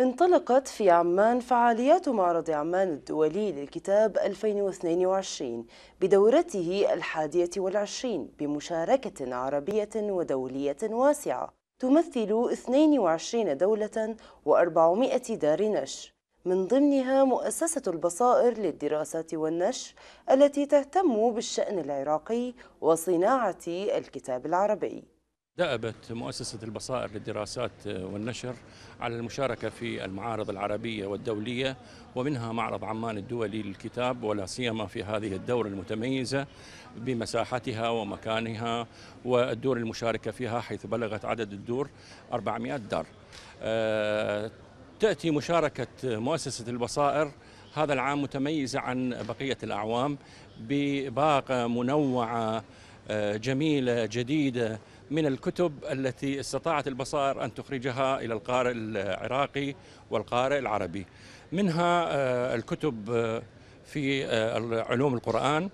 انطلقت في عمان فعاليات معرض عمان الدولي للكتاب 2022 بدورته الحادية والعشرين بمشاركة عربية ودولية واسعة تمثل 22 دولة و400 دار نشر من ضمنها مؤسسة البصائر للدراسات والنشر التي تهتم بالشأن العراقي وصناعة الكتاب العربي دأبت مؤسسة البصائر للدراسات والنشر على المشاركة في المعارض العربية والدولية ومنها معرض عمان الدولي للكتاب ولا سيما في هذه الدورة المتميزة بمساحتها ومكانها والدور المشاركة فيها حيث بلغت عدد الدور 400 دار. آه، تأتي مشاركة مؤسسة البصائر هذا العام متميزة عن بقية الأعوام بباقة منوعة آه، جميلة جديدة من الكتب التي استطاعت البصائر أن تخرجها إلى القارئ العراقي والقارئ العربي منها آه، الكتب آه، في آه، علوم القرآن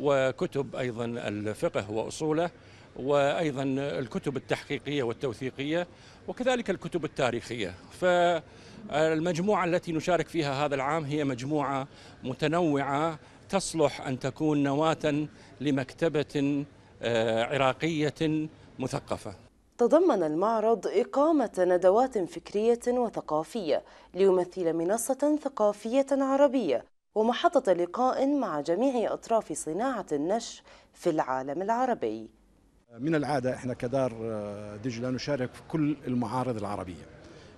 وكتب أيضا الفقه وأصوله وأيضا الكتب التحقيقية والتوثيقية وكذلك الكتب التاريخية فالمجموعة التي نشارك فيها هذا العام هي مجموعة متنوعة تصلح أن تكون نواة لمكتبة عراقية مثقفة تضمن المعرض إقامة ندوات فكرية وثقافية ليمثل منصة ثقافية عربية ومحطة لقاء مع جميع أطراف صناعة النشر في العالم العربي من العادة احنا كدار دجلة آه، نشارك في كل المعارض العربية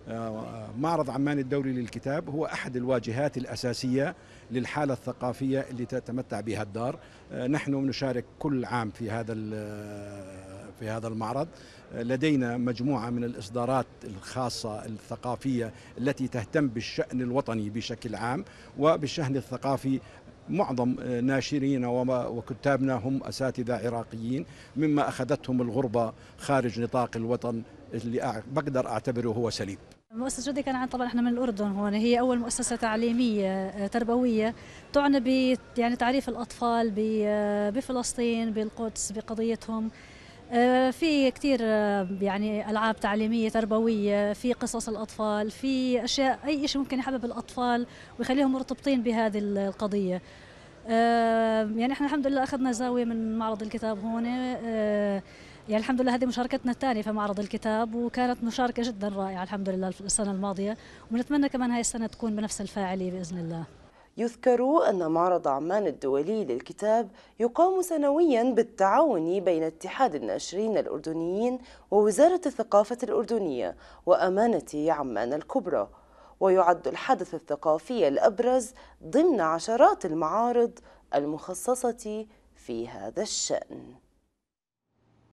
آه، معرض عمان الدولي للكتاب هو أحد الواجهات الأساسية للحالة الثقافية اللي تتمتع بها الدار آه، نحن نشارك كل عام في هذا في هذا المعرض لدينا مجموعة من الإصدارات الخاصة الثقافية التي تهتم بالشأن الوطني بشكل عام وبالشأن الثقافي معظم ناشرين وكتابنا هم أساتذة عراقيين مما أخذتهم الغربة خارج نطاق الوطن اللي بقدر أعتبره هو سليم مؤسسة جدي كان عن طبعا احنا من الأردن هون هي أول مؤسسة تعليمية آه، تربوية تعنى ب يعني تعريف الأطفال آه، بفلسطين بالقدس بقضيتهم آه، في كثير آه، يعني العاب تعليميه تربويه في قصص الاطفال في اشياء اي شيء ممكن يحبب الاطفال ويخليهم مرتبطين بهذه القضيه آه، يعني احنا الحمد لله اخذنا زاويه من معرض الكتاب هون يعني الحمد لله هذه مشاركتنا الثانيه في معرض الكتاب وكانت مشاركه جدا رائعه الحمد لله السنه الماضيه ونتمنى كمان هاي السنه تكون بنفس الفاعليه باذن الله يذكر أن معرض عمان الدولي للكتاب يقام سنويا بالتعاون بين اتحاد الناشرين الأردنيين ووزارة الثقافة الأردنية وأمانة عمان الكبرى ويعد الحدث الثقافي الأبرز ضمن عشرات المعارض المخصصة في هذا الشأن